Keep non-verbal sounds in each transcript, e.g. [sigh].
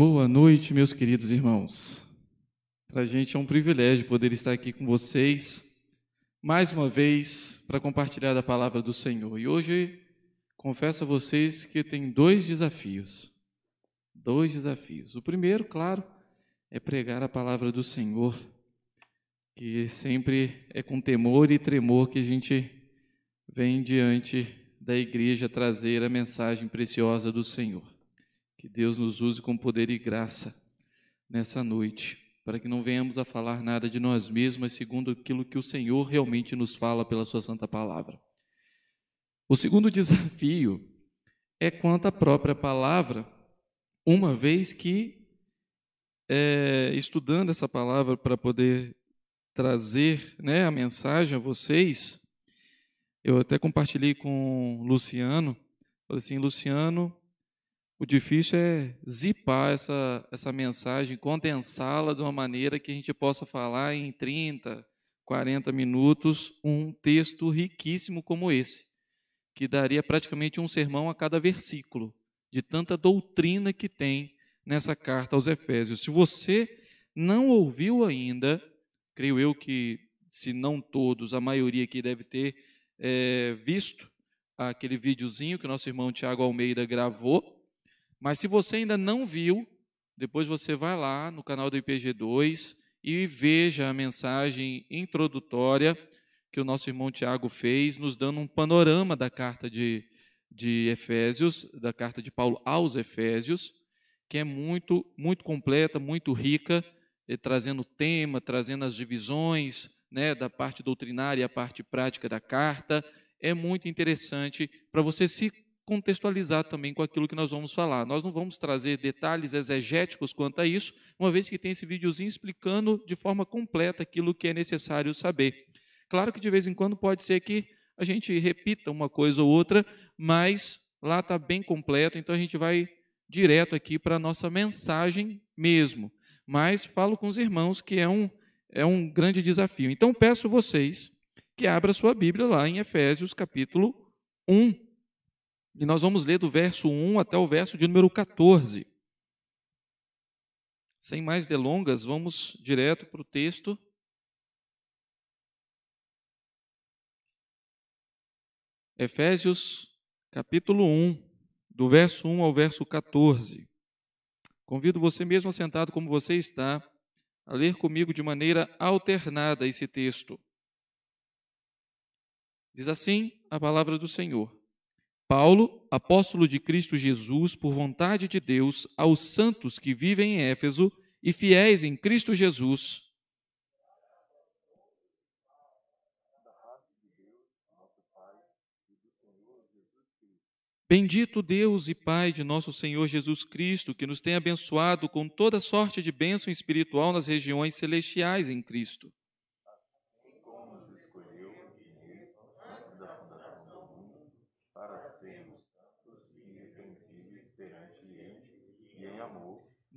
Boa noite, meus queridos irmãos. Para a gente é um privilégio poder estar aqui com vocês mais uma vez para compartilhar a palavra do Senhor. E hoje confesso a vocês que tem dois desafios. Dois desafios. O primeiro, claro, é pregar a palavra do Senhor, que sempre é com temor e tremor que a gente vem diante da igreja trazer a mensagem preciosa do Senhor. Que Deus nos use com poder e graça nessa noite, para que não venhamos a falar nada de nós mesmos, mas segundo aquilo que o Senhor realmente nos fala pela Sua Santa Palavra. O segundo [laughs] desafio é quanto à própria palavra, uma vez que, é, estudando essa palavra para poder trazer né, a mensagem a vocês, eu até compartilhei com o Luciano, falei assim, Luciano o difícil é zipar essa, essa mensagem, condensá-la de uma maneira que a gente possa falar em 30, 40 minutos um texto riquíssimo como esse, que daria praticamente um sermão a cada versículo, de tanta doutrina que tem nessa carta aos Efésios. Se você não ouviu ainda, creio eu que, se não todos, a maioria aqui deve ter é, visto aquele videozinho que nosso irmão Tiago Almeida gravou mas se você ainda não viu, depois você vai lá no canal do IPG2 e veja a mensagem introdutória que o nosso irmão Tiago fez, nos dando um panorama da carta de, de Efésios, da carta de Paulo aos Efésios, que é muito, muito completa, muito rica, eh, trazendo tema, trazendo as divisões né, da parte doutrinária e a parte prática da carta. É muito interessante para você se contextualizar também com aquilo que nós vamos falar. Nós não vamos trazer detalhes exegéticos quanto a isso, uma vez que tem esse videozinho explicando de forma completa aquilo que é necessário saber. Claro que de vez em quando pode ser que a gente repita uma coisa ou outra, mas lá está bem completo, então a gente vai direto aqui para a nossa mensagem mesmo. Mas falo com os irmãos que é um, é um grande desafio. Então peço vocês que abra sua Bíblia lá em Efésios capítulo 1. E nós vamos ler do verso 1 até o verso de número 14. Sem mais delongas, vamos direto para o texto. Efésios, capítulo 1, do verso 1 ao verso 14. Convido você mesmo sentado como você está a ler comigo de maneira alternada esse texto. Diz assim a palavra do Senhor: Paulo, apóstolo de Cristo Jesus, por vontade de Deus, aos santos que vivem em Éfeso e fiéis em Cristo Jesus. Bendito Deus e Pai de nosso Senhor Jesus Cristo, que nos tem abençoado com toda sorte de bênção espiritual nas regiões celestiais em Cristo.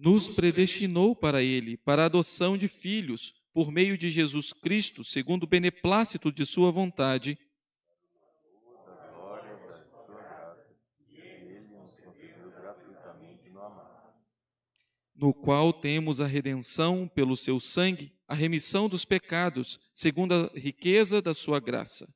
nos predestinou para ele, para a adoção de filhos, por meio de Jesus Cristo, segundo o beneplácito de Sua vontade. No qual temos a redenção pelo seu sangue, a remissão dos pecados, segundo a riqueza da sua graça.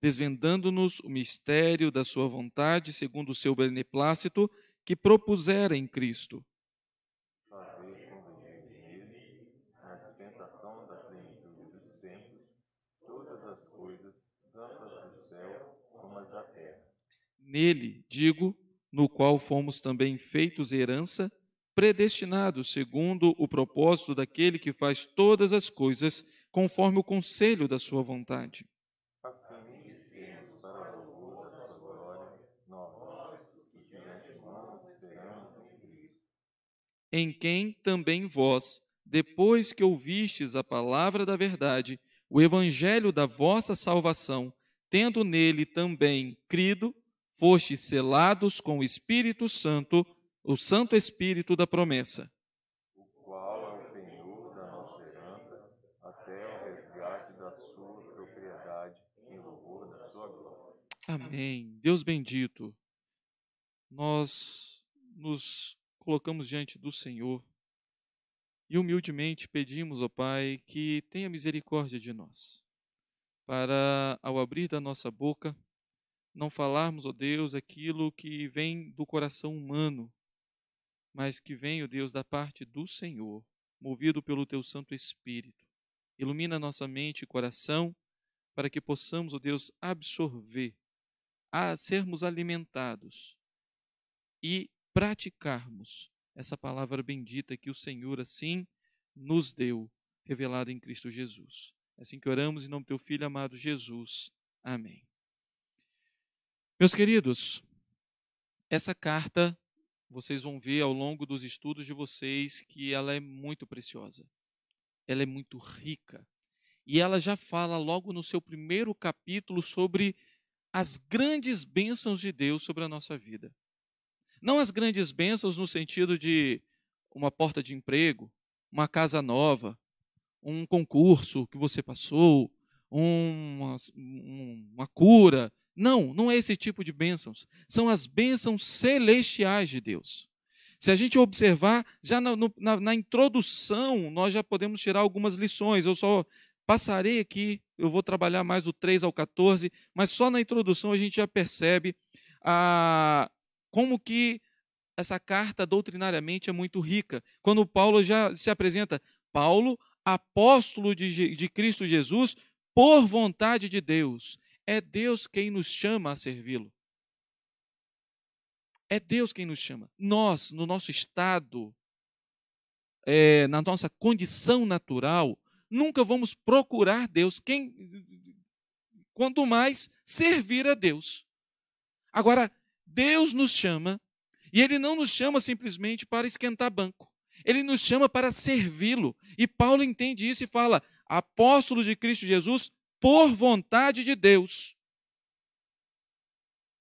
desvendando-nos o mistério da sua vontade, segundo o seu beneplácito, que propusera em Cristo. Fazer nele, na dispensação da plenitude dos tempos, todas as coisas, do céu como da terra. Nele, digo, no qual fomos também feitos herança, predestinados segundo o propósito daquele que faz todas as coisas, conforme o conselho da sua vontade. Assim, para a louvor da sua glória, nós, que antemão esperamos em Cristo. Em quem também vós, depois que ouvistes a palavra da verdade, o evangelho da vossa salvação, tendo nele também crido, fostes selados com o Espírito Santo, o Santo Espírito da promessa Amém. Deus bendito, nós nos colocamos diante do Senhor e humildemente pedimos, ó Pai, que tenha misericórdia de nós, para, ao abrir da nossa boca, não falarmos, ó Deus, aquilo que vem do coração humano, mas que vem, ó Deus, da parte do Senhor, movido pelo Teu Santo Espírito. Ilumina nossa mente e coração, para que possamos, ó Deus, absorver a sermos alimentados e praticarmos essa palavra bendita que o Senhor assim nos deu, revelada em Cristo Jesus. É assim que oramos em nome do teu filho amado Jesus. Amém. Meus queridos, essa carta vocês vão ver ao longo dos estudos de vocês que ela é muito preciosa. Ela é muito rica. E ela já fala logo no seu primeiro capítulo sobre as grandes bênçãos de Deus sobre a nossa vida. Não as grandes bênçãos no sentido de uma porta de emprego, uma casa nova, um concurso que você passou, uma, uma cura. Não, não é esse tipo de bênçãos. São as bênçãos celestiais de Deus. Se a gente observar, já na, na, na introdução, nós já podemos tirar algumas lições. Eu só passarei aqui eu vou trabalhar mais o 3 ao 14, mas só na introdução a gente já percebe a, ah, como que essa carta doutrinariamente é muito rica. Quando Paulo já se apresenta, Paulo, apóstolo de, de Cristo Jesus, por vontade de Deus. É Deus quem nos chama a servi-lo. É Deus quem nos chama. Nós, no nosso estado, é, na nossa condição natural, nunca vamos procurar Deus, quem quanto mais servir a Deus. Agora, Deus nos chama, e ele não nos chama simplesmente para esquentar banco. Ele nos chama para servi-lo. E Paulo entende isso e fala: apóstolos de Cristo Jesus por vontade de Deus.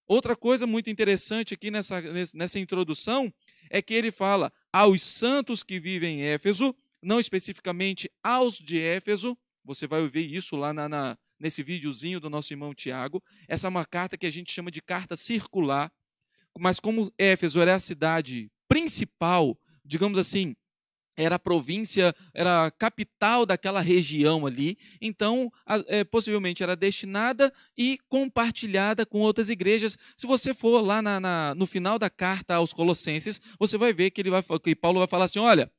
Outra coisa muito interessante aqui nessa, nessa introdução é que ele fala aos santos que vivem em Éfeso não especificamente aos de Éfeso, você vai ouvir isso lá na, na, nesse videozinho do nosso irmão Tiago. Essa é uma carta que a gente chama de carta circular, mas como Éfeso era a cidade principal, digamos assim, era a província, era a capital daquela região ali, então é, possivelmente era destinada e compartilhada com outras igrejas. Se você for lá na, na, no final da carta aos Colossenses, você vai ver que, ele vai, que Paulo vai falar assim: olha,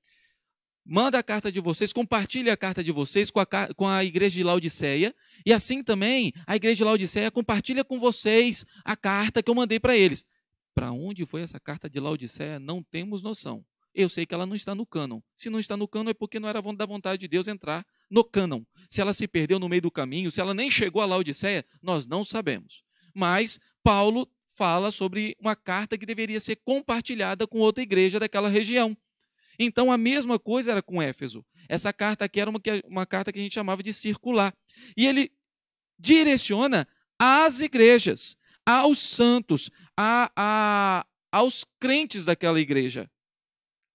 manda a carta de vocês, compartilhe a carta de vocês com a, com a igreja de Laodiceia, e assim também a igreja de Laodiceia compartilha com vocês a carta que eu mandei para eles. Para onde foi essa carta de Laodiceia? Não temos noção. Eu sei que ela não está no cânon. Se não está no cânon é porque não era da vontade de Deus entrar no cânon. Se ela se perdeu no meio do caminho, se ela nem chegou a Laodiceia, nós não sabemos. Mas Paulo fala sobre uma carta que deveria ser compartilhada com outra igreja daquela região. Então a mesma coisa era com Éfeso. Essa carta aqui era uma, uma carta que a gente chamava de circular. E ele direciona às igrejas, aos santos, a, a, aos crentes daquela igreja.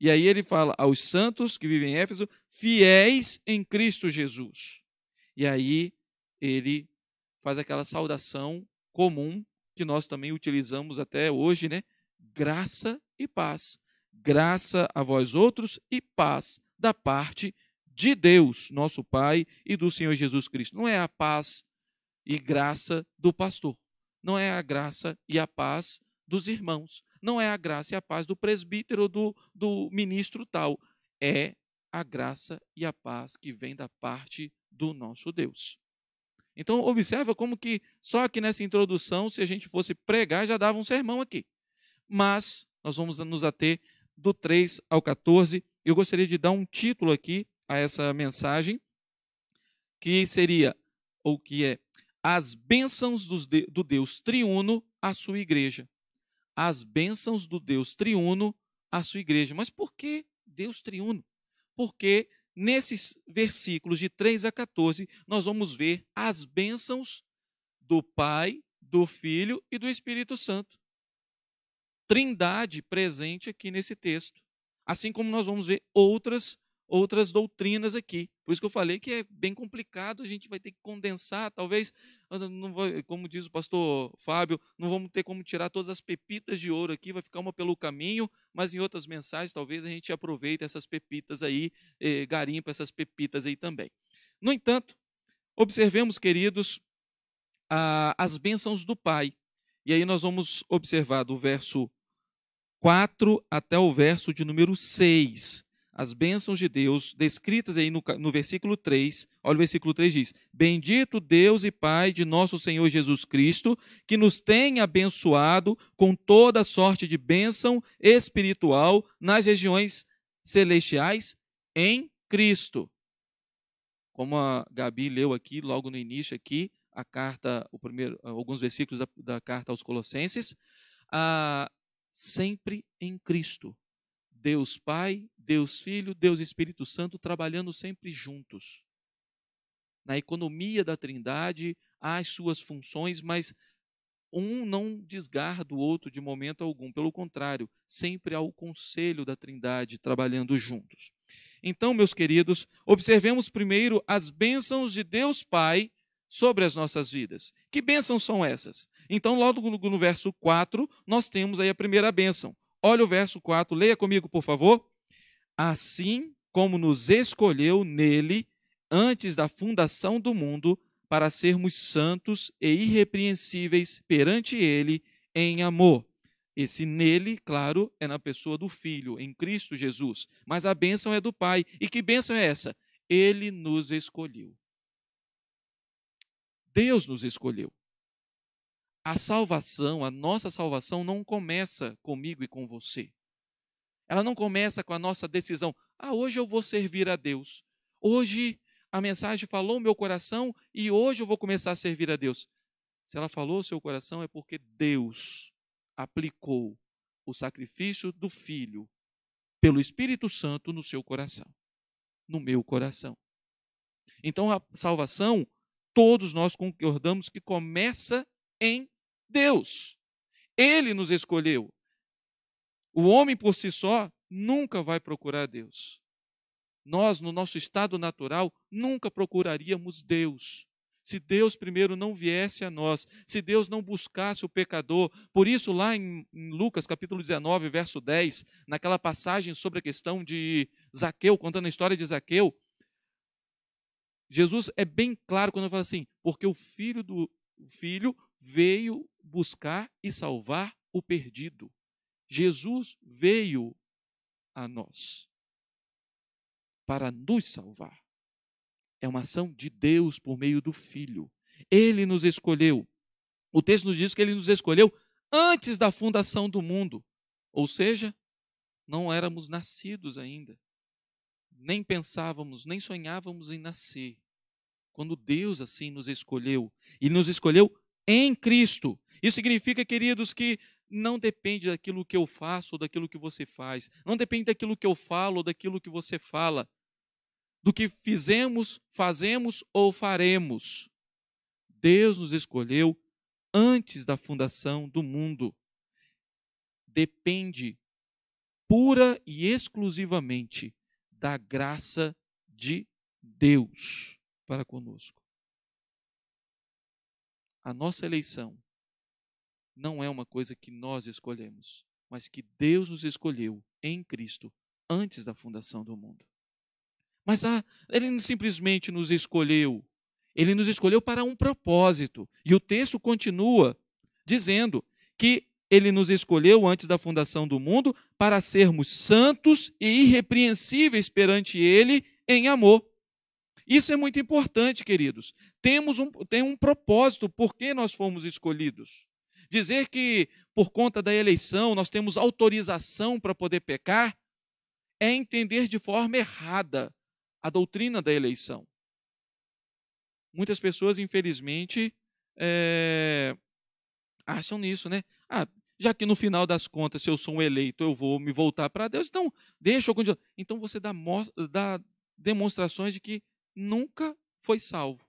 E aí ele fala aos santos que vivem em Éfeso, fiéis em Cristo Jesus. E aí ele faz aquela saudação comum que nós também utilizamos até hoje, né? Graça e paz graça a vós outros e paz da parte de Deus, nosso Pai, e do Senhor Jesus Cristo. Não é a paz e graça do pastor, não é a graça e a paz dos irmãos, não é a graça e a paz do presbítero ou do, do ministro tal, é a graça e a paz que vem da parte do nosso Deus. Então, observa como que só aqui nessa introdução, se a gente fosse pregar, já dava um sermão aqui. Mas nós vamos nos ater do 3 ao 14. Eu gostaria de dar um título aqui a essa mensagem, que seria, ou que é, As bênçãos do Deus triuno à sua igreja. As bênçãos do Deus triuno à sua igreja. Mas por que Deus triuno? Porque nesses versículos de 3 a 14, nós vamos ver as bênçãos do Pai, do Filho e do Espírito Santo trindade presente aqui nesse texto. Assim como nós vamos ver outras outras doutrinas aqui. Por isso que eu falei que é bem complicado, a gente vai ter que condensar, talvez, ah, vai, como diz o pastor Fábio, não vamos ter como tirar todas as pepitas de ouro aqui, vai ficar uma pelo caminho, mas em outras mensagens talvez a gente aproveite essas pepitas aí, eh, garimpa essas pepitas aí também. No entanto, observemos, queridos, a, as bênçãos do Pai. E aí nós vamos observar do verso 4 até o verso de número 6. As bênçãos de Deus descritas aí no, no versículo 3. Olha o versículo 3 diz: Bendito Deus e Pai de nosso Senhor Jesus Cristo, que nos tem abençoado com toda sorte de bênção espiritual nas regiões celestiais em Cristo. Como a Gabi leu aqui logo no início aqui, a carta, o primeiro, ah, alguns versículos da, da carta aos Colossenses, a sempre em Cristo. Deus Pai, Deus Filho, Deus Espírito Santo trabalhando sempre juntos. Na economia da Trindade, há as suas funções, mas um não desgarra do outro de momento algum. Pelo contrário, sempre há o conselho da Trindade trabalhando juntos. Então, meus queridos, observemos primeiro as bênçãos de Deus Pai sobre as nossas vidas. Que bênçãos são essas? Então, logo no verso 4, nós temos aí a primeira bênção. Olha o verso 4, leia comigo, por favor. Assim como nos escolheu nele antes da fundação do mundo, para sermos santos e irrepreensíveis perante ele em amor. Esse nele, claro, é na pessoa do Filho, em Cristo Jesus. Mas a bênção é do Pai. E que bênção é essa? Ele nos escolheu. Deus nos escolheu. A salvação, a nossa salvação não começa comigo e com você. Ela não começa com a nossa decisão. Ah, hoje eu vou servir a Deus. Hoje a mensagem falou meu coração e hoje eu vou começar a servir a Deus. Se ela falou o seu coração é porque Deus aplicou o sacrifício do filho pelo Espírito Santo no seu coração, no meu coração. Então a salvação todos nós concordamos que começa em Deus. Ele nos escolheu. O homem por si só nunca vai procurar Deus. Nós, no nosso estado natural, nunca procuraríamos Deus. Se Deus primeiro não viesse a nós, se Deus não buscasse o pecador, por isso, lá em Lucas capítulo 19, verso 10, naquela passagem sobre a questão de Zaqueu, contando a história de Zaqueu, Jesus é bem claro quando fala assim, porque o filho do o filho veio buscar e salvar o perdido. Jesus veio a nós para nos salvar. É uma ação de Deus por meio do Filho. Ele nos escolheu. O texto nos diz que ele nos escolheu antes da fundação do mundo. Ou seja, não éramos nascidos ainda. Nem pensávamos, nem sonhávamos em nascer quando Deus assim nos escolheu. E nos escolheu em Cristo. Isso significa, queridos, que não depende daquilo que eu faço ou daquilo que você faz. Não depende daquilo que eu falo ou daquilo que você fala. Do que fizemos, fazemos ou faremos. Deus nos escolheu antes da fundação do mundo. Depende pura e exclusivamente da graça de Deus para conosco. A nossa eleição não é uma coisa que nós escolhemos, mas que Deus nos escolheu em Cristo antes da fundação do mundo. Mas ah, ele simplesmente nos escolheu. Ele nos escolheu para um propósito. E o texto continua dizendo que ele nos escolheu antes da fundação do mundo para sermos santos e irrepreensíveis perante ele em amor. Isso é muito importante, queridos. Temos um, tem um propósito por que nós fomos escolhidos. Dizer que por conta da eleição nós temos autorização para poder pecar é entender de forma errada a doutrina da eleição. Muitas pessoas, infelizmente, é, acham nisso, né? Ah, já que no final das contas, se eu sou um eleito, eu vou me voltar para Deus, então deixa eu continuar. Então você dá, dá demonstrações de que nunca foi salvo,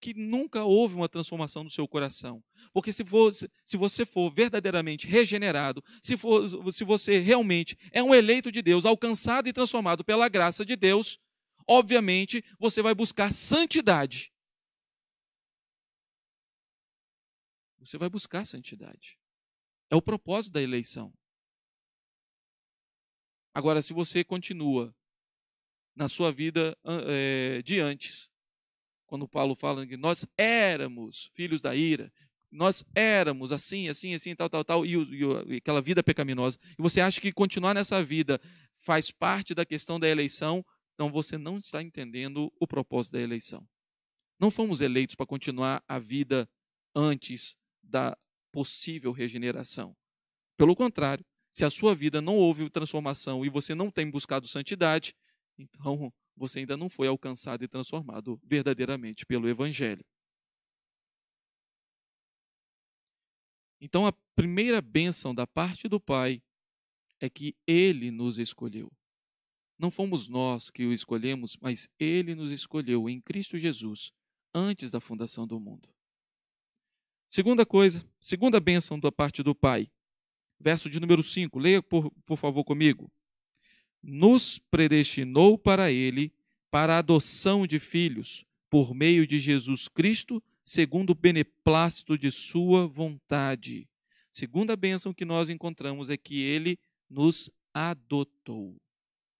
que nunca houve uma transformação no seu coração. Porque se, for, se você for verdadeiramente regenerado, se, for, se você realmente é um eleito de Deus, alcançado e transformado pela graça de Deus, obviamente você vai buscar santidade. Você vai buscar santidade. É o propósito da eleição. Agora, se você continua na sua vida é, de antes. Quando Paulo fala que nós éramos filhos da ira, nós éramos assim, assim, assim, tal, tal, tal, e, e, aquela vida pecaminosa. E você acha que continuar nessa vida faz parte da questão da eleição? Então você não está entendendo o propósito da eleição. Não fomos eleitos para continuar a vida antes da possível regeneração. Pelo contrário, se a sua vida não houve transformação e você não tem buscado santidade, então você ainda não foi alcançado e transformado verdadeiramente pelo Evangelho. Então, a primeira bênção da parte do Pai é que Ele nos escolheu. Não fomos nós que o escolhemos, mas Ele nos escolheu em Cristo Jesus antes da fundação do mundo. Segunda coisa, segunda bênção da parte do Pai. Verso de número 5, leia por, por favor comigo nos predestinou para ele, para a adoção de filhos, por meio de Jesus Cristo, segundo o beneplácito de sua vontade. Segunda bênção que nós encontramos é que ele nos adotou.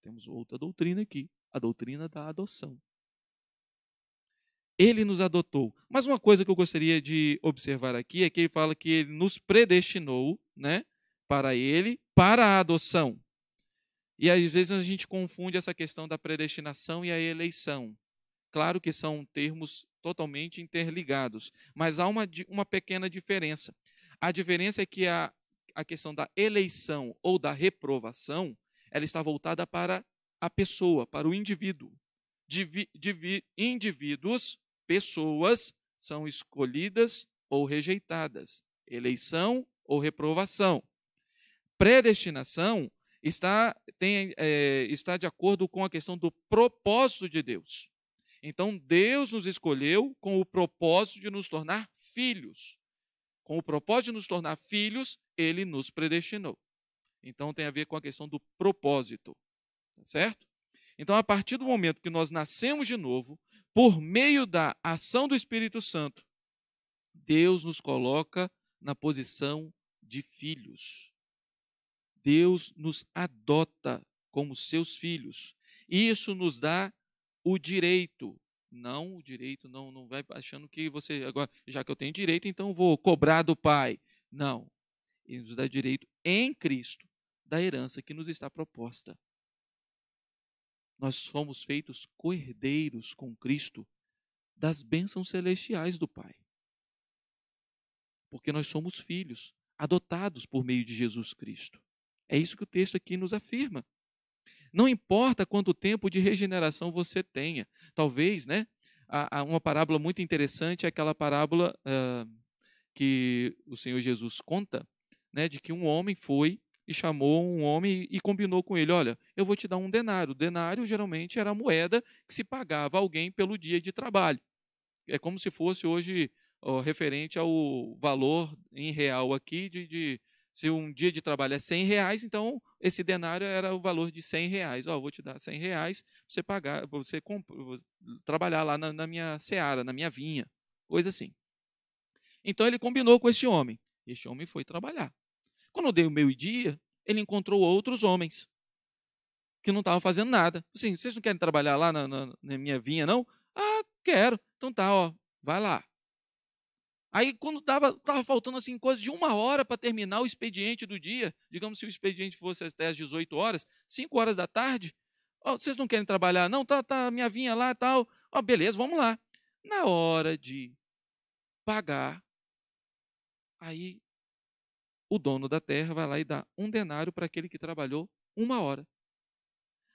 Temos outra doutrina aqui, a doutrina da adoção. Ele nos adotou. Mas uma coisa que eu gostaria de observar aqui é que ele fala que ele nos predestinou, né, para ele, para a adoção. E às vezes a gente confunde essa questão da predestinação e a eleição. Claro que são termos totalmente interligados, mas há uma, uma pequena diferença. A diferença é que a, a questão da eleição ou da reprovação, ela está voltada para a pessoa, para o indivíduo. Divi, divi, indivíduos, pessoas, são escolhidas ou rejeitadas. Eleição ou reprovação. Predestinação está, tem, é, está de acordo com a questão do propósito de Deus. Então, Deus nos escolheu com o propósito de nos tornar filhos. Com o propósito de nos tornar filhos, ele nos predestinou. Então, tem a ver com a questão do propósito. Tá certo? Então, a partir do momento que nós nascemos de novo, por meio da ação do Espírito Santo, Deus nos coloca na posição de filhos. Deus nos adota como seus filhos. Isso nos dá o direito. Não o direito, não, não vai achando que você, agora, já que eu tenho direito, então vou cobrar do Pai. Não. Ele nos dá direito em Cristo da herança que nos está proposta. Nós somos feitos coerdeiros com Cristo das bênçãos celestiais do Pai. Porque nós somos filhos, adotados por meio de Jesus Cristo. É isso que o texto aqui nos afirma. Não importa quanto tempo de regeneração você tenha. Talvez, né? Uma parábola muito interessante é aquela parábola uh, que o Senhor Jesus conta, né? De que um homem foi e chamou um homem e combinou com ele: Olha, eu vou te dar um denário. O denário geralmente era a moeda que se pagava a alguém pelo dia de trabalho. É como se fosse hoje referente ao valor em real aqui de, de se um dia de trabalho é 100 reais, então esse denário era o valor de 100 reais. Ó, oh, vou te dar 100 reais para você pagar, pra você trabalhar lá na, na minha seara, na minha vinha, coisa assim. Então ele combinou com este homem. Este homem foi trabalhar. Quando deu meio-dia, ele encontrou outros homens que não estavam fazendo nada. Assim, vocês não querem trabalhar lá na, na, na minha vinha, não? Ah, quero. Então tá, ó, vai lá. Aí, quando estava tava faltando assim, coisa de uma hora para terminar o expediente do dia, digamos se o expediente fosse até as 18 horas, 5 horas da tarde, vocês não querem trabalhar? Não, tá, tá minha vinha lá e tal. Ó, beleza, vamos lá. Na hora de pagar, aí o dono da terra vai lá e dá um denário para aquele que trabalhou uma hora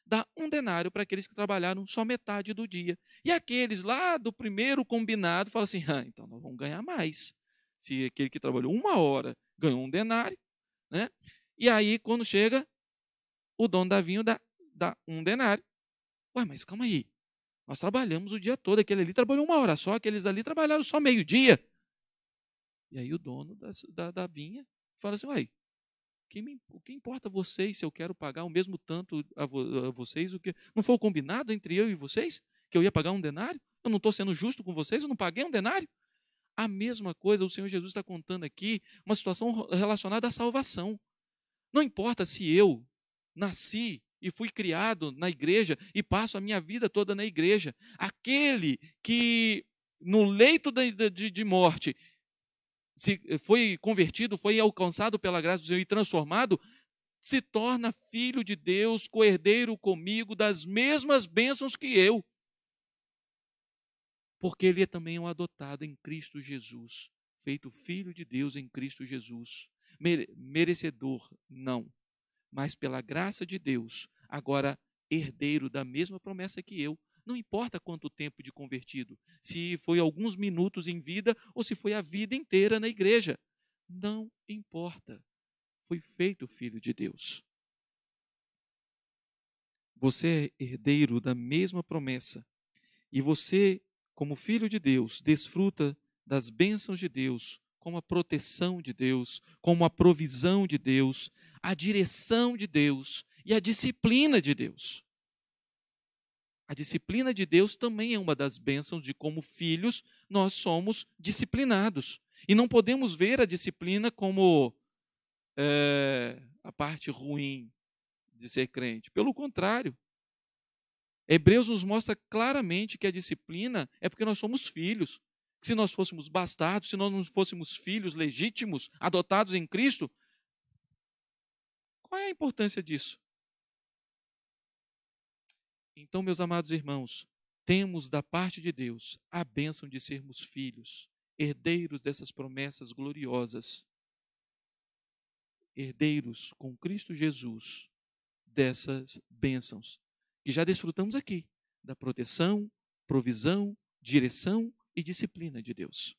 dá um denário para aqueles que trabalharam só metade do dia. E aqueles lá do primeiro combinado falam assim: ah, então nós vamos ganhar mais. Se aquele que trabalhou uma hora ganhou um denário, né? E aí, quando chega, o dono da vinho dá, dá um denário. Ué, mas calma aí. Nós trabalhamos o dia todo, aquele ali trabalhou uma hora só, aqueles ali trabalharam só meio-dia. E aí o dono da, da, da vinha fala assim: uai, que me, o que importa a vocês se eu quero pagar o mesmo tanto a, vo, a vocês? O que Não foi o combinado entre eu e vocês? Que eu ia pagar um denário? Eu não estou sendo justo com vocês? Eu não paguei um denário? A mesma coisa o Senhor Jesus está contando aqui, uma situação relacionada à salvação. Não importa se eu nasci e fui criado na igreja e passo a minha vida toda na igreja. Aquele que no leito de, de, de morte se eh, foi convertido, foi alcançado pela graça do Senhor e transformado, se torna filho de Deus, coerdeiro comigo das mesmas bênçãos que eu. Porque ele é também um adotado em Cristo Jesus, feito filho de Deus em Cristo Jesus. Merecedor, não, mas pela graça de Deus, agora herdeiro da mesma promessa que eu, não importa quanto tempo de convertido, se foi alguns minutos em vida ou se foi a vida inteira na igreja. Não importa. Foi feito filho de Deus. Você é herdeiro da mesma promessa. E você, como filho de Deus, desfruta das bênçãos de Deus, como a proteção de Deus, como a provisão de Deus, a direção de Deus e a disciplina de Deus. A disciplina de Deus também é uma das bênçãos de como filhos nós somos disciplinados. E não podemos ver a disciplina como é, a parte ruim de ser crente. Pelo contrário, Hebreus nos mostra claramente que a disciplina é porque nós somos filhos. Se nós fôssemos bastardos, se nós não fôssemos filhos legítimos, adotados em Cristo, qual é a importância disso? Então, meus amados irmãos, temos da parte de Deus a bênção de sermos filhos, herdeiros dessas promessas gloriosas, herdeiros com Cristo Jesus dessas bênçãos, que já desfrutamos aqui, da proteção, provisão, direção e disciplina de Deus.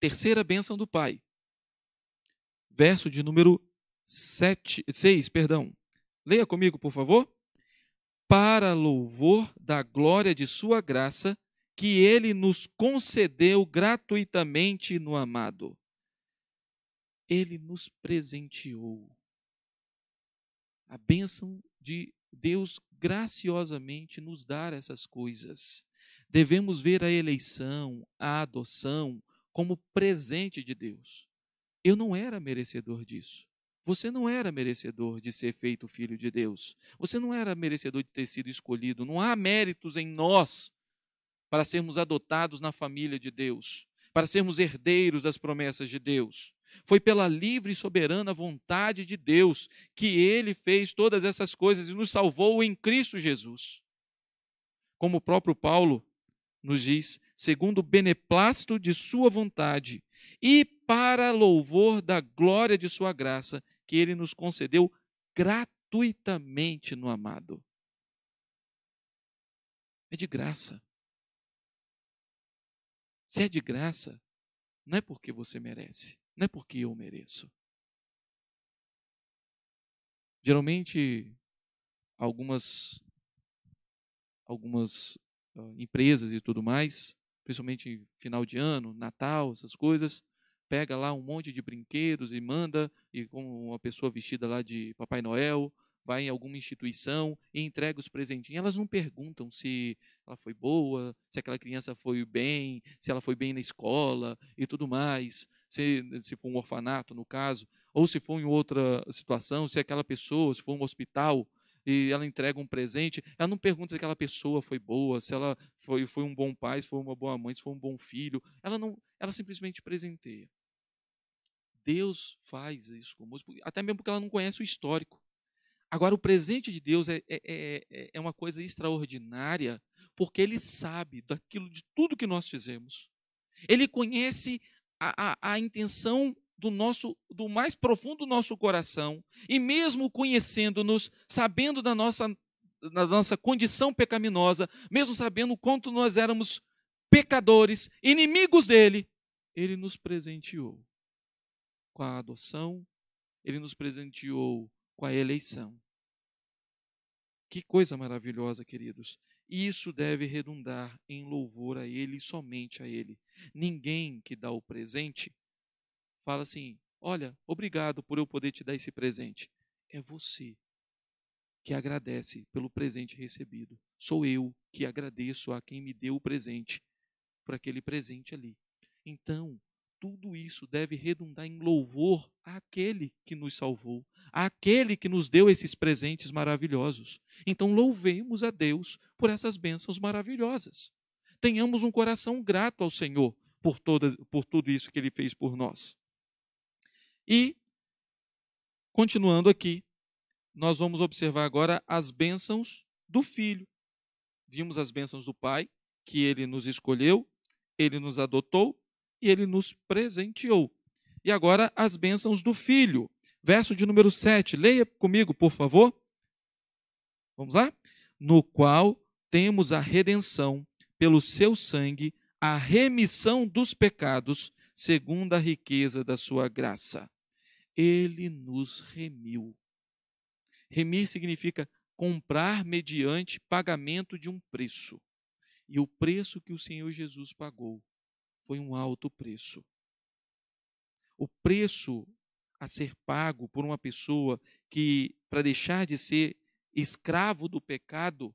Terceira bênção do Pai, verso de número 6, perdão. Leia comigo, por favor para louvor da glória de Sua graça, que Ele nos concedeu gratuitamente no amado. Ele nos presenteou. A bênção de Deus graciosamente nos dar essas coisas. Devemos ver a eleição, a adoção, como presente de Deus. Eu não era merecedor disso. Você não era merecedor de ser feito filho de Deus. Você não era merecedor de ter sido escolhido. Não há méritos em nós para sermos adotados na família de Deus, para sermos herdeiros das promessas de Deus. Foi pela livre e soberana vontade de Deus que ele fez todas essas coisas e nos salvou em Cristo Jesus. Como o próprio Paulo nos diz, segundo o beneplácito de Sua vontade e para louvor da glória de Sua graça, que ele nos concedeu gratuitamente no amado. É de graça. Se é de graça, não é porque você merece, não é porque eu mereço. Geralmente, algumas, algumas ah, empresas e tudo mais, principalmente final de ano, Natal, essas coisas, pega lá um monte de brinquedos e manda, e com uma pessoa vestida lá de Papai Noel, vai em alguma instituição e entrega os presentinhos. Elas não perguntam se ela foi boa, se aquela criança foi bem, se ela foi bem na escola e tudo mais, se, se for um orfanato, no caso, ou se for em outra situação, se aquela pessoa, se for um hospital, e ela entrega um presente, ela não pergunta se aquela pessoa foi boa, se ela foi, foi um bom pai, se foi uma boa mãe, se foi um bom filho. Ela não, ela simplesmente presenteia. Deus faz isso conosco, até mesmo porque ela não conhece o histórico. Agora, o presente de Deus é, é, é, é, é uma coisa extraordinária, porque Ele sabe daquilo de tudo que nós fizemos. Ele conhece a, a, a intenção do nosso, do mais profundo do nosso coração, e mesmo conhecendo-nos, sabendo da nossa, da nossa condição pecaminosa, mesmo sabendo quanto nós éramos pecadores, inimigos dele, Ele nos presenteou com a adoção, ele nos presenteou com a eleição. Que coisa maravilhosa, queridos. Isso deve redundar em louvor a Ele e somente a Ele. Ninguém que dá o presente fala assim: Olha, obrigado por eu poder te dar esse presente. É você que agradece pelo presente recebido. Sou eu que agradeço a quem me deu o presente, por aquele presente ali. Então, tudo isso deve redundar em louvor àquele que nos salvou, àquele que nos deu esses presentes maravilhosos. Então, louvemos a Deus por essas bênçãos maravilhosas. Tenhamos um coração grato ao Senhor por, toda, por tudo isso que ele fez por nós. E, continuando aqui, nós vamos observar agora as bênçãos do Filho. Vimos as bênçãos do Pai, que ele nos escolheu, ele nos adotou e ele nos presenteou. E agora as bênçãos do Filho. Verso de número 7, leia comigo, por favor. Vamos lá? No qual temos a redenção pelo seu sangue, a remissão dos pecados, segundo a riqueza da sua graça. Ele nos remiu. Remir significa comprar mediante pagamento de um preço. E o preço que o Senhor Jesus pagou foi um alto preço. O preço a ser pago por uma pessoa que, para deixar de ser escravo do pecado,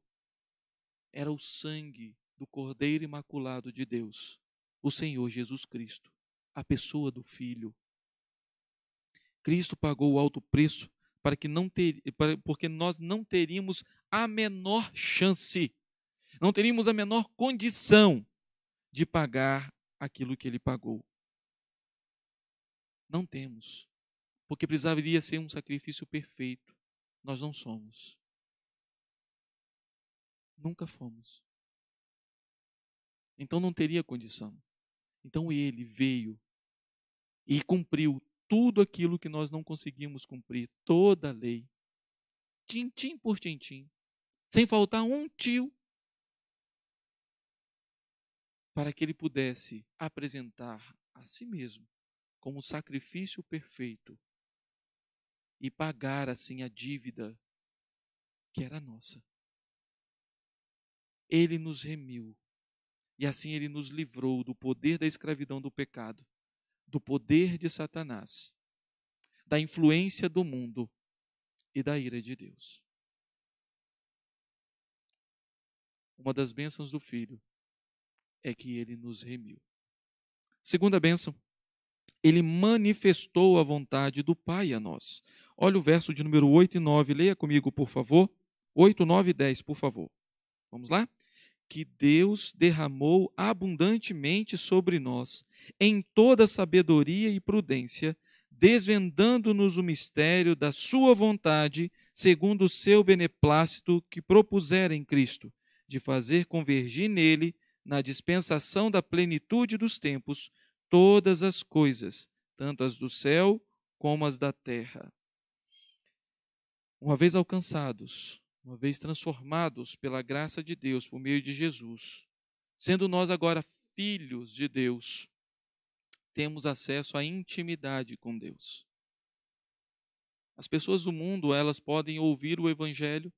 era o sangue do Cordeiro Imaculado de Deus, o Senhor Jesus Cristo, a pessoa do Filho. Cristo pagou o alto preço para que não ter, para, porque nós não teríamos a menor chance, não teríamos a menor condição de pagar aquilo que ele pagou. Não temos, porque precisaria ser um sacrifício perfeito. Nós não somos. Nunca fomos. Então não teria condição. Então ele veio e cumpriu tudo aquilo que nós não conseguimos cumprir, toda a lei, tintim por tintim, sem faltar um tio para que ele pudesse apresentar a si mesmo como sacrifício perfeito e pagar assim a dívida que era nossa. Ele nos remiu e assim ele nos livrou do poder da escravidão do pecado, do poder de Satanás, da influência do mundo e da ira de Deus. Uma das bênçãos do Filho é que ele nos remiu. Segunda bênção, ele manifestou a vontade do Pai a nós. Olha o verso de número 8 e 9, leia comigo, por favor. 8, 9 e 10, por favor. Vamos lá? Que Deus derramou abundantemente sobre nós, em toda sabedoria e prudência, desvendando-nos o mistério da Sua vontade, segundo o seu beneplácito que propusera em Cristo, de fazer convergir nele na dispensação da plenitude dos tempos, todas as coisas, tanto as do céu como as da terra. Uma vez alcançados, uma vez transformados pela graça de Deus por meio de Jesus, sendo nós agora filhos de Deus, temos acesso à intimidade com Deus. As pessoas do mundo, elas podem ouvir o evangelho,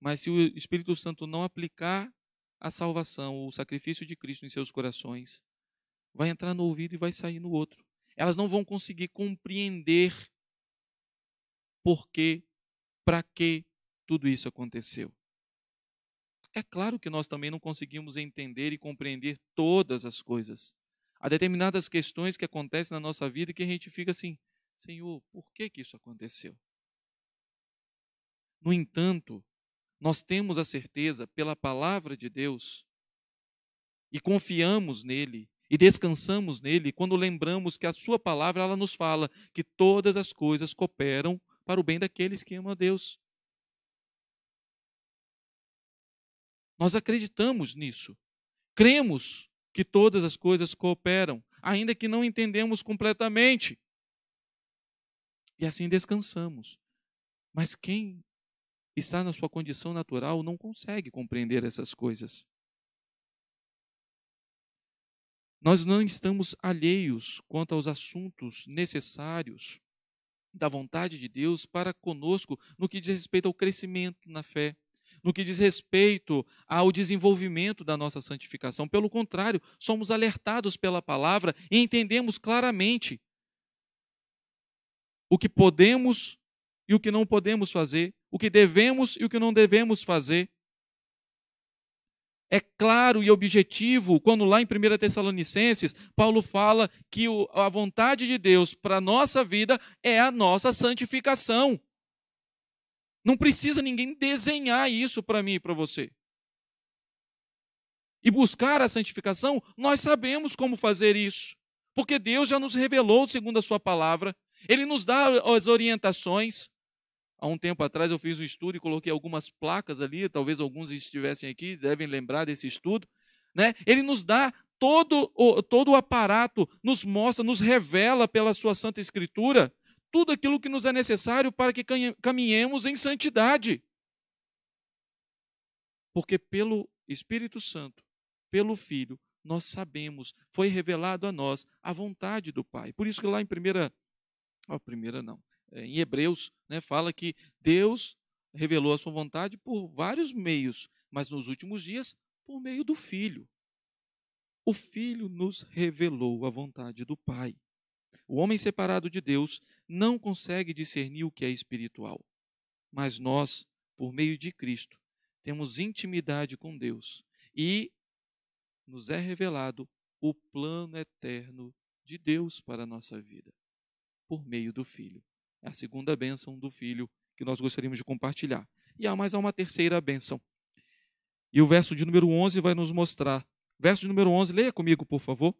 mas se o Espírito Santo não aplicar a salvação, o sacrifício de Cristo em seus corações, vai entrar no ouvido e vai sair no outro. Elas não vão conseguir compreender por que, para que tudo isso aconteceu. É claro que nós também não conseguimos entender e compreender todas as coisas. Há determinadas questões que acontecem na nossa vida que a gente fica assim: Senhor, por que, que isso aconteceu? No entanto, nós temos a certeza pela palavra de Deus e confiamos nele e descansamos nele quando lembramos que a sua palavra ela nos fala que todas as coisas cooperam para o bem daqueles que amam a Deus. Nós acreditamos nisso. Cremos que todas as coisas cooperam, ainda que não entendemos completamente. E assim descansamos. Mas quem está na sua condição natural, não consegue compreender essas coisas. Nós não estamos alheios quanto aos assuntos necessários da vontade de Deus para conosco no que diz respeito ao crescimento na fé, no que diz respeito ao desenvolvimento da nossa santificação. Pelo contrário, somos alertados pela palavra e entendemos claramente o que podemos e o que não podemos fazer, o que devemos e o que não devemos fazer. É claro e objetivo quando lá em 1 Tessalonicenses, Paulo fala que a vontade de Deus para a nossa vida é a nossa santificação. Não precisa ninguém desenhar isso para mim e para você. E buscar a santificação, nós sabemos como fazer isso, porque Deus já nos revelou, segundo a Sua palavra, Ele nos dá as orientações, Há um tempo atrás eu fiz um estudo e coloquei algumas placas ali, talvez alguns estivessem aqui, devem lembrar desse estudo. Né? Ele nos dá todo o, todo o aparato, nos mostra, nos revela pela sua Santa Escritura tudo aquilo que nos é necessário para que caminhemos em santidade. Porque pelo Espírito Santo, pelo Filho, nós sabemos, foi revelado a nós a vontade do Pai. Por isso que lá em primeira, ó, primeira não, eh, em Hebreus, né, fala que Deus revelou a sua vontade por vários meios, mas nos últimos dias, por meio do Filho. O Filho nos revelou a vontade do Pai. O homem separado de Deus não consegue discernir o que é espiritual, mas nós, por meio de Cristo, temos intimidade com Deus e nos é revelado o plano eterno de Deus para a nossa vida, por meio do Filho. É a segunda bênção do filho que nós gostaríamos de compartilhar. E há mais uma terceira bênção. E o verso de número 11 vai nos mostrar. Verso de número 11, leia comigo, por favor.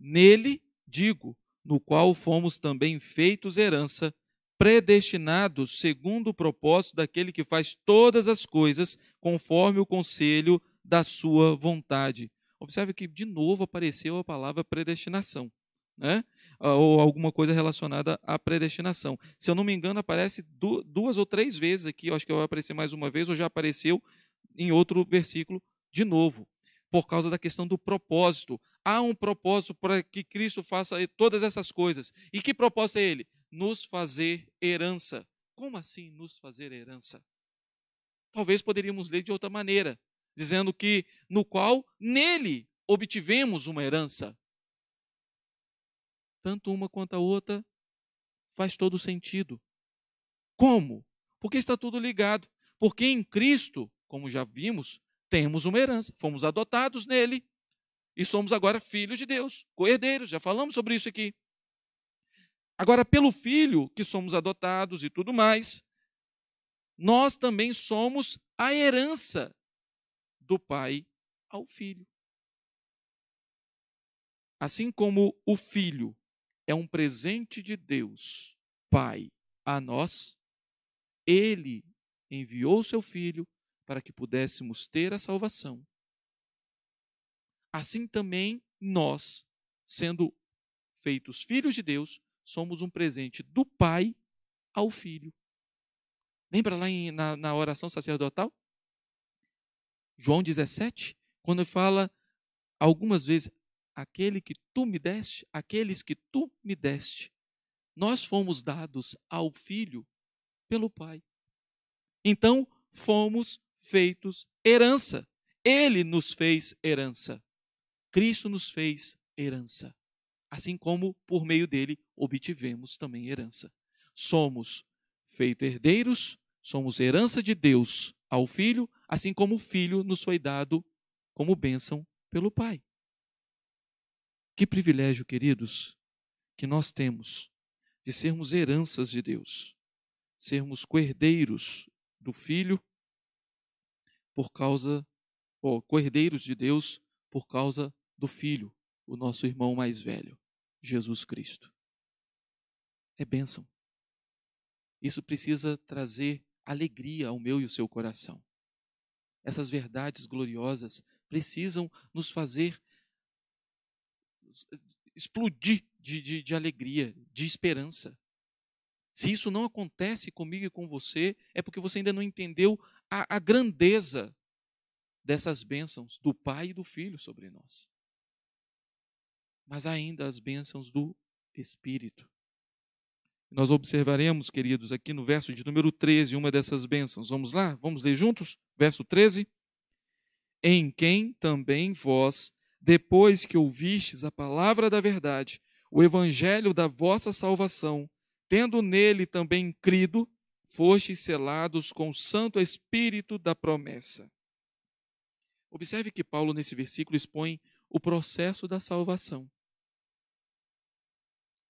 Nele, digo, no qual fomos também feitos herança, predestinados segundo o propósito daquele que faz todas as coisas conforme o conselho da sua vontade. Observe que de novo apareceu a palavra predestinação né? ou alguma coisa relacionada à predestinação. Se eu não me engano, aparece duas ou três vezes aqui, eu acho que vai aparecer mais uma vez, ou já apareceu em outro versículo de novo, por causa da questão do propósito. Há um propósito para que Cristo faça todas essas coisas. E que propósito é ele? Nos fazer herança. Como assim nos fazer herança? Talvez poderíamos ler de outra maneira, dizendo que no qual nele obtivemos uma herança tanto uma quanto a outra faz todo sentido. Como? Porque está tudo ligado. Porque em Cristo, como já vimos, temos uma herança, fomos adotados nele e somos agora filhos de Deus, coerdeiros, já falamos sobre isso aqui. Agora, pelo filho que somos adotados e tudo mais, nós também somos a herança do pai ao filho. Assim como o filho é um presente de Deus, Pai, a nós. Ele enviou seu Filho para que pudéssemos ter a salvação. Assim também nós, sendo feitos filhos de Deus, somos um presente do Pai ao Filho. Lembra lá em, na, na oração sacerdotal? João 17, quando fala algumas vezes: aquele que tu me deste, aqueles que tu me deste. Nós fomos dados ao Filho pelo Pai. Então, fomos feitos herança. Ele nos fez herança. Cristo nos fez herança. Assim como, por meio dele, obtivemos também herança. Somos feitos herdeiros, somos herança de Deus ao Filho, assim como o Filho nos foi dado como bênção pelo Pai. Que privilégio, queridos, que nós temos de sermos heranças de Deus, sermos coerdeiros do Filho por causa, ou coerdeiros de Deus por causa do Filho, o nosso irmão mais velho, Jesus Cristo. É bênção. Isso precisa trazer alegria ao meu e ao seu coração. Essas verdades gloriosas precisam nos fazer explodir de, de, de alegria, de esperança. Se isso não acontece comigo e com você, é porque você ainda não entendeu a, a grandeza dessas bênçãos do Pai e do Filho sobre nós. Mas ainda as bênçãos do Espírito. Nós observaremos, queridos, aqui no verso de número 13, uma dessas bênçãos. Vamos lá? Vamos ler juntos? Verso 13. Em quem também vós depois que ouvistes a palavra da verdade, o evangelho da vossa salvação, tendo nele também crido, fostes selados com o Santo Espírito da promessa. Observe que Paulo, nesse versículo, expõe o processo da salvação.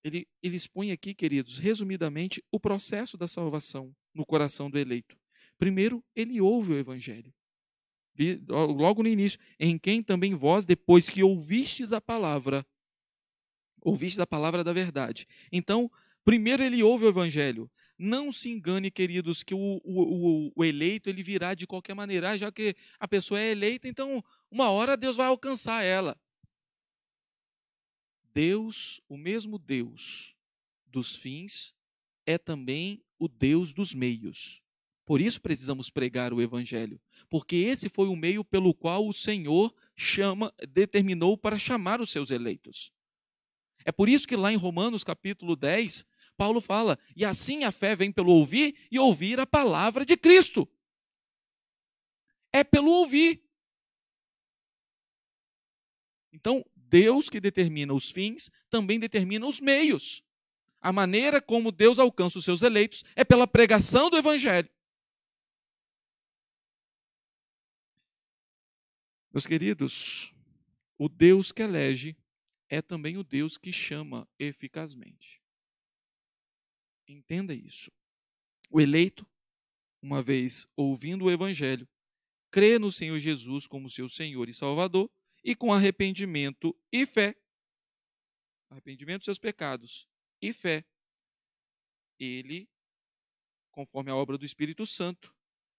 Ele, ele expõe aqui, queridos, resumidamente, o processo da salvação no coração do eleito. Primeiro, ele ouve o Evangelho logo no início, em quem também vós, depois que ouvistes a palavra, ouvistes a palavra da verdade. Então, primeiro ele ouve o evangelho. Não se engane, queridos, que o, o, o eleito ele virá de qualquer maneira, ah, já que a pessoa é eleita, então uma hora Deus vai alcançar ela. Deus, o mesmo Deus dos fins, é também o Deus dos meios. Por isso precisamos pregar o Evangelho porque esse foi o meio pelo qual o Senhor chama, determinou para chamar os seus eleitos. É por isso que lá em Romanos capítulo 10, Paulo fala: "E assim a fé vem pelo ouvir e ouvir a palavra de Cristo". É pelo ouvir. Então, Deus que determina os fins, também determina os meios. A maneira como Deus alcança os seus eleitos é pela pregação do evangelho. Meus queridos, o Deus que elege é também o Deus que chama eficazmente. Entenda isso. O eleito, uma vez ouvindo o Evangelho, crê no Senhor Jesus como seu Senhor e Salvador e com arrependimento e fé, arrependimento dos seus pecados e fé, ele, conforme a obra do Espírito Santo,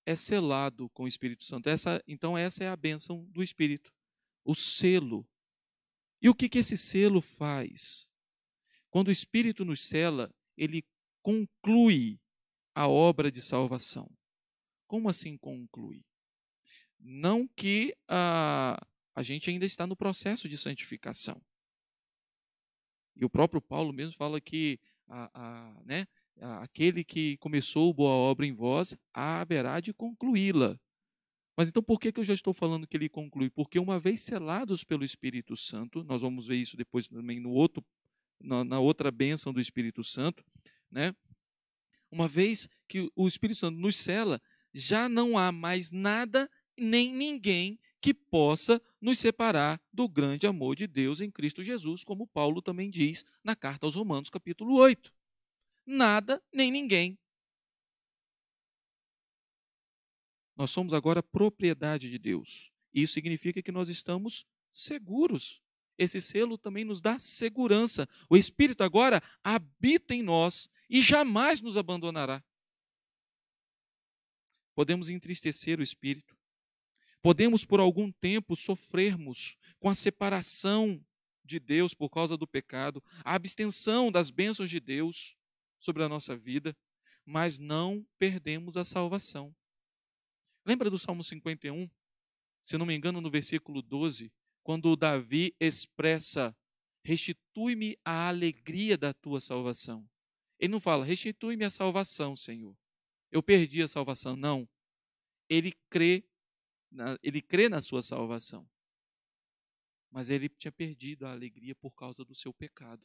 é selado com o Espírito Santo. Essa, então, essa é a bênção do Espírito, o selo. E o que, que esse selo faz? Quando o Espírito nos sela, ele conclui a obra de salvação. Como assim conclui? Não que a, a gente ainda está no processo de santificação. E o próprio Paulo mesmo fala que a, a, né, aquele que começou boa obra em vós haverá de concluí-la. Mas então por que, eu já estou falando que ele conclui? Porque uma vez selados pelo Espírito Santo, nós vamos ver isso depois também no outro, na, na outra bênção do Espírito Santo, né? Uma vez que o Espírito Santo nos cela, já não há mais nada nem ninguém que possa nos separar do grande amor de Deus em Cristo Jesus, como Paulo também diz na carta aos Romanos, capítulo 8 nada nem ninguém. Nós somos agora propriedade de Deus. Isso significa que nós estamos seguros. Esse selo também nos dá segurança. O Espírito agora habita em nós e jamais nos abandonará. Podemos entristecer o Espírito. Podemos, por algum tempo, sofrermos com a separação de Deus por causa do pecado, a abstenção das bênçãos de Deus sobre a nossa vida, mas não perdemos a salvação. Lembra do Salmo 51? Se não me engano, no versículo 12, quando Davi expressa: Restitui-me a alegria da tua salvação. Ele não fala: Restitui-me a salvação, Senhor. Eu perdi a salvação. Não. Ele crê, ele crê na sua salvação. Mas ele tinha perdido a alegria por causa do seu pecado.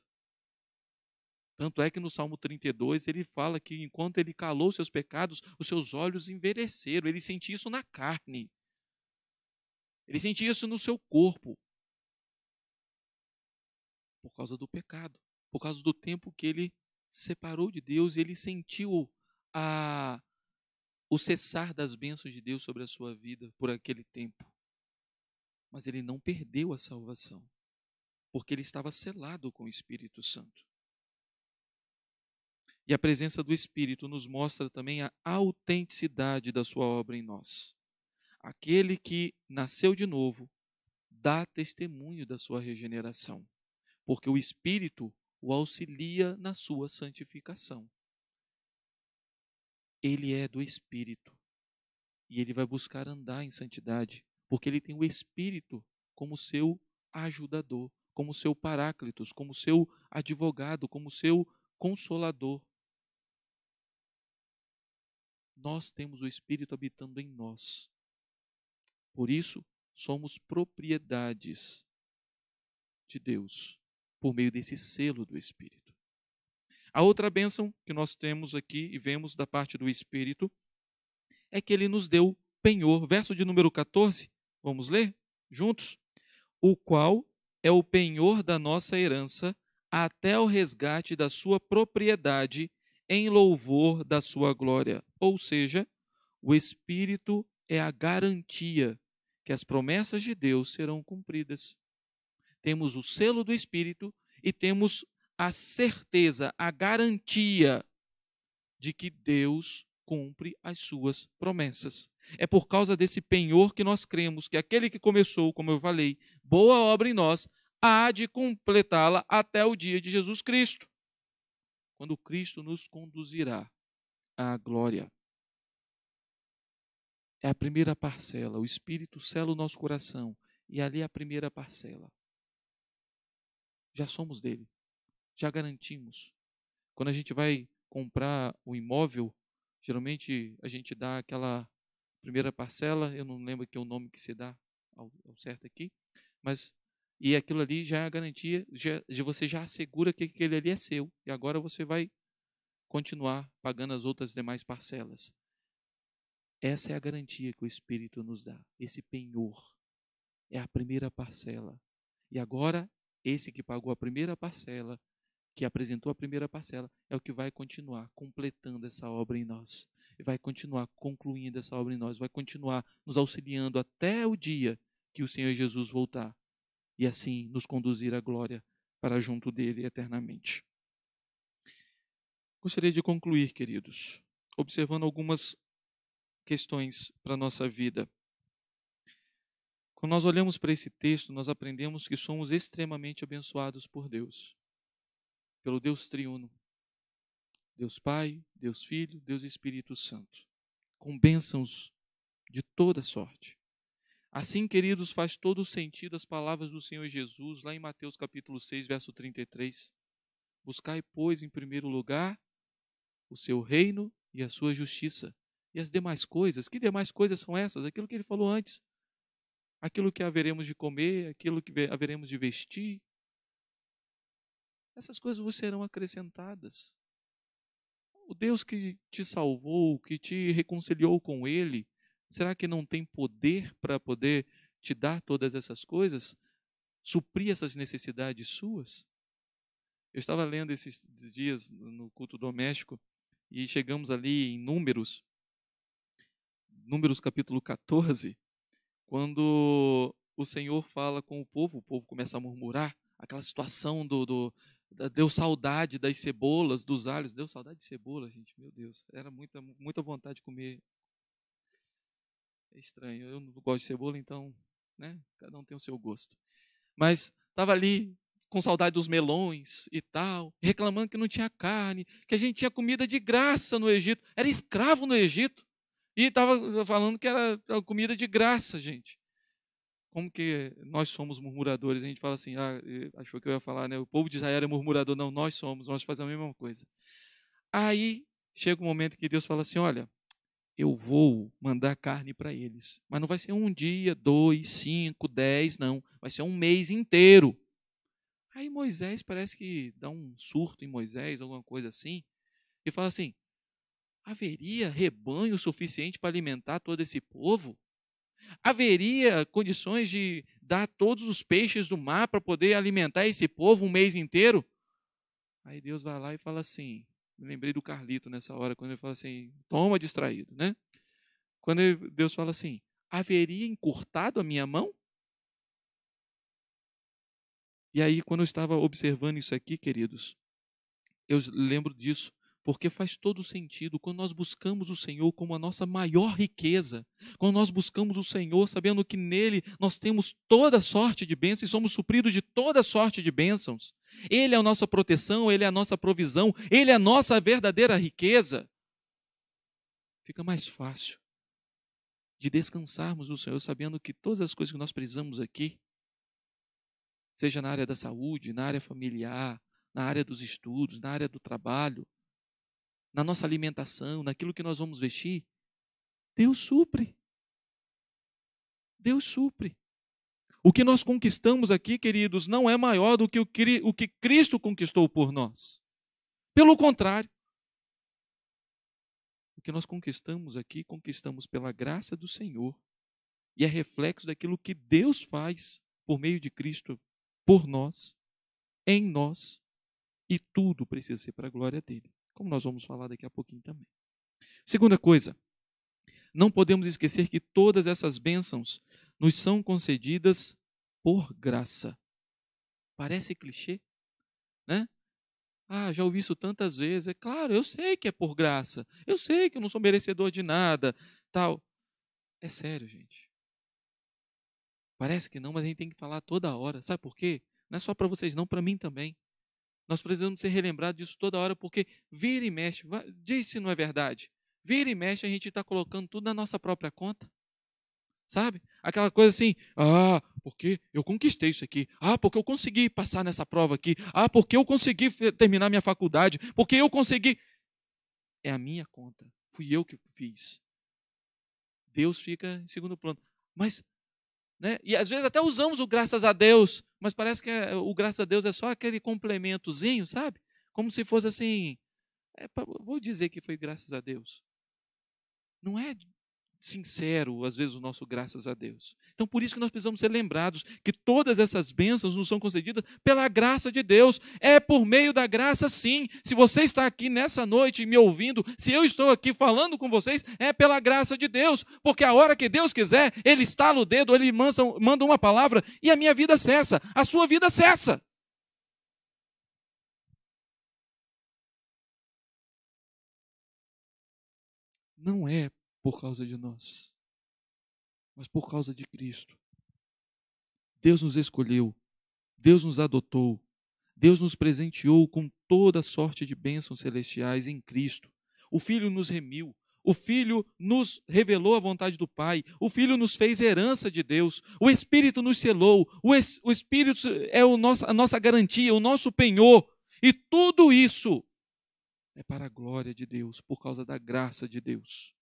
Tanto é que no Salmo 32 ele fala que enquanto ele calou seus pecados, os seus olhos envelheceram. Ele sentia isso na carne. Ele sentia isso no seu corpo. Por causa do pecado, por causa do tempo que ele se separou de Deus, ele sentiu a o cessar das bênçãos de Deus sobre a sua vida por aquele tempo. Mas ele não perdeu a salvação, porque ele estava selado com o Espírito Santo. E a presença do Espírito nos mostra também a autenticidade da sua obra em nós. Aquele que nasceu de novo dá testemunho da sua regeneração, porque o Espírito o auxilia na sua santificação. Ele é do Espírito e ele vai buscar andar em santidade, porque ele tem o Espírito como seu ajudador, como seu paráclitos, como seu advogado, como seu consolador nós temos o Espírito habitando em nós. Por isso, somos propriedades de Deus por meio desse selo do Espírito. A outra bênção que nós temos aqui e vemos da parte do Espírito é que ele nos deu penhor. Verso de número 14, vamos ler juntos? O qual é o penhor da nossa herança até o resgate da sua propriedade em louvor da sua glória. Ou seja, o Espírito é a garantia que as promessas de Deus serão cumpridas. Temos o selo do Espírito e temos a certeza, a garantia de que Deus cumpre as suas promessas. É por causa desse penhor que nós cremos que aquele que começou, como eu falei, boa obra em nós, há de completá-la até o dia de Jesus Cristo quando Cristo nos conduzirá à glória. É a primeira parcela. O Espírito sela o nosso coração e ali é a primeira parcela. Já somos dele, já garantimos. Quando a gente vai comprar o imóvel, geralmente a gente dá aquela primeira parcela, eu não lembro que é o nome que se dá ao certo aqui, mas e aquilo ali já é a garantia, de você já assegura que aquele ali é seu. E agora você vai continuar pagando as outras demais parcelas. Essa é a garantia que o Espírito nos dá. Esse penhor é a primeira parcela. E agora, esse que pagou a primeira parcela, que apresentou a primeira parcela, é o que vai continuar completando essa obra em nós. E vai continuar concluindo essa obra em nós, vai continuar nos auxiliando até o dia que o Senhor Jesus voltar e assim nos conduzir à glória para junto dele eternamente. Gostaria de concluir, queridos, observando algumas questões para a nossa vida. Quando nós olhamos para esse texto, nós aprendemos que somos extremamente abençoados por Deus, pelo Deus triuno, Deus Pai, Deus Filho, Deus Espírito Santo, com bênçãos de toda sorte. Assim, queridos, faz todo sentido as palavras do Senhor Jesus lá em Mateus capítulo 6, verso 33. Buscai, pois, em primeiro lugar o seu reino e a sua justiça, e as demais coisas. Que demais coisas são essas? Aquilo que ele falou antes. Aquilo que haveremos de comer, aquilo que haveremos de vestir. Essas coisas vos serão acrescentadas. O Deus que te salvou, que te reconciliou com ele, Será que não tem poder para poder te dar todas essas coisas? Suprir essas necessidades suas? Eu estava lendo esses dias no culto doméstico e chegamos ali em Números, Números capítulo 14, quando o Senhor fala com o povo, o povo começa a murmurar, aquela situação do, do deu saudade das cebolas, dos alhos, deu saudade de cebola, gente, meu Deus, era muita muita vontade de comer é estranho. Eu não gosto de cebola, então, né? Cada um tem o seu gosto. Mas estava ali com saudade dos melões e tal, reclamando que não tinha carne, que a gente tinha comida de graça no Egito, era escravo no Egito e estava falando que era comida de graça, gente. Como que nós somos murmuradores? A gente fala assim, ah, achou que eu ia falar, né? O povo de Israel é murmurador, não, nós somos, nós fazemos a mesma coisa. Aí chega um momento que Deus fala assim, olha, eu vou mandar carne para eles. Mas não vai ser um dia, dois, cinco, dez, não. Vai ser um mês inteiro. Aí Moisés parece que dá um surto em Moisés, alguma coisa assim, e fala assim: haveria rebanho suficiente para alimentar todo esse povo? Haveria condições de dar todos os peixes do mar para poder alimentar esse povo um mês inteiro? Aí Deus vai lá e fala assim: me lembrei do Carlito nessa hora, quando ele fala assim: toma distraído, né? Quando Deus fala assim: haveria encurtado a minha mão? E aí, quando eu estava observando isso aqui, queridos, eu lembro disso, porque faz todo sentido quando nós buscamos o Senhor como a nossa maior riqueza, quando nós buscamos o Senhor sabendo que nele nós temos toda sorte de bênçãos e somos supridos de toda sorte de bênçãos. Ele é a nossa proteção, ele é a nossa provisão, ele é a nossa verdadeira riqueza. Fica mais fácil de descansarmos no Senhor, sabendo que todas as coisas que nós precisamos aqui, seja na área da saúde, na área familiar, na área dos estudos, na área do trabalho, na nossa alimentação, naquilo que nós vamos vestir, Deus supre. Deus supre. O que nós conquistamos aqui, queridos, não é maior do que o que Cristo conquistou por nós. Pelo contrário, o que nós conquistamos aqui, conquistamos pela graça do Senhor e é reflexo daquilo que Deus faz por meio de Cristo por nós, em nós, e tudo precisa ser para a glória dele, como nós vamos falar daqui a pouquinho também. Segunda coisa, não podemos esquecer que todas essas bênçãos nos são concedidas por graça. Parece clichê, né? Ah, já ouvi isso tantas vezes. É claro, eu sei que é por graça. Eu sei que eu não sou merecedor de nada, tal. É sério, gente. Parece que não, mas a gente tem que falar toda hora. Sabe por quê? Não é só para vocês, não, para mim também. Nós precisamos ser relembrados disso toda hora, porque vira e mexe, diz se não é verdade. Vira e mexe, a gente está colocando tudo na nossa própria conta. Sabe? Aquela coisa assim, ah, porque eu conquistei isso aqui. Ah, porque eu consegui passar nessa prova aqui. Ah, porque eu consegui terminar minha faculdade. Porque eu consegui. É a minha conta. Fui eu que fiz. Deus fica em segundo plano. Mas, né? E às vezes até usamos o graças a Deus, mas parece que é, o graças a Deus é só aquele complementozinho, sabe? Como se fosse assim. É, vou dizer que foi graças a Deus. Não é sincero, às vezes, o nosso graças a Deus. Então, por isso que nós precisamos ser lembrados que todas essas bênçãos nos são concedidas pela graça de Deus. É por meio da graça, sim. Se você está aqui nessa noite me ouvindo, se eu estou aqui falando com vocês, é pela graça de Deus. Porque a hora que Deus quiser, Ele estala o dedo, Ele manda uma palavra e a minha vida cessa. A sua vida cessa. Não é por causa de nós, mas por causa de Cristo. Deus nos escolheu, Deus nos adotou, Deus nos presenteou com toda sorte de bênçãos celestiais em Cristo. O Filho nos remiu, o Filho nos revelou a vontade do Pai, o Filho nos fez herança de Deus, o Espírito nos selou, o, es o Espírito é o nosso, a nossa garantia, o nosso penhor, e tudo isso é para a glória de Deus, por causa da graça de Deus.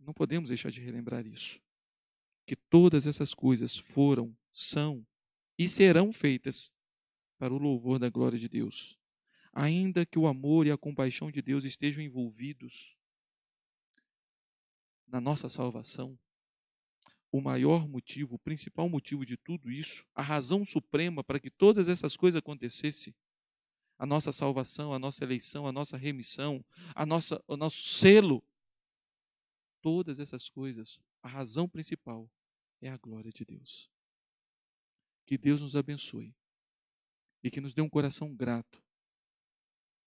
Não podemos deixar de relembrar isso. Que todas essas coisas foram, são e serão feitas para o louvor da glória de Deus. Ainda que o amor e a compaixão de Deus estejam envolvidos na nossa salvação, o maior motivo, o principal motivo de tudo isso, a razão suprema para que todas essas coisas acontecessem, a nossa salvação, a nossa eleição, a nossa remissão, a nossa, o nosso selo todas essas coisas, a razão principal é a glória de Deus. Que Deus nos abençoe e que nos dê um coração grato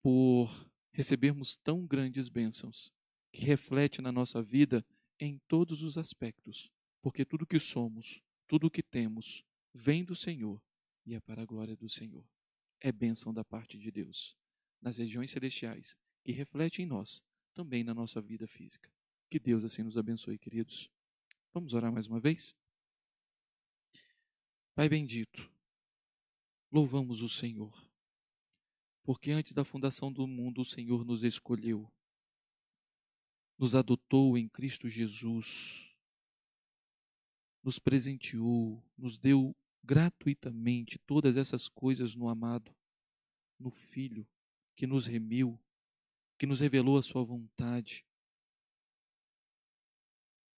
por recebermos tão grandes bênçãos que reflete na nossa vida em todos os aspectos, porque tudo que somos, tudo que temos, vem do Senhor e é para a glória do Senhor. É bênção da parte de Deus nas regiões celestiais que reflete em nós, também na nossa vida física. Que Deus assim nos abençoe, queridos. Vamos orar mais uma vez? Pai bendito, louvamos o Senhor, porque antes da fundação do mundo o Senhor nos escolheu, nos adotou em Cristo Jesus, nos presenteou, nos deu gratuitamente todas essas coisas no amado, no Filho, que nos remiu, que nos revelou a sua vontade,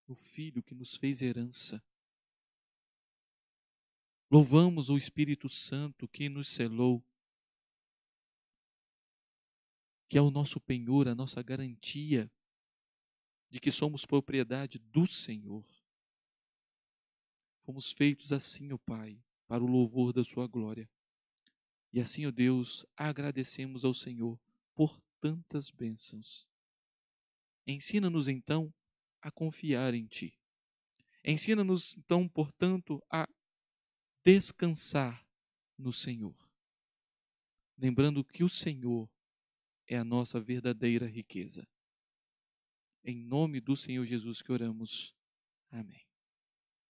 no Filho que nos fez herança. Louvamos o Espírito Santo que nos selou, que é o nosso penhor, a nossa garantia de que somos propriedade do Senhor. Fomos feitos assim, ó Pai, para o louvor da Sua glória. E assim, ó Deus, agradecemos ao Senhor por tantas bênçãos. Ensina-nos então a confiar em Ti. Ensina-nos, então, portanto, a descansar no Senhor, lembrando que o Senhor é a nossa verdadeira riqueza. Em nome do Senhor Jesus que oramos. Amém.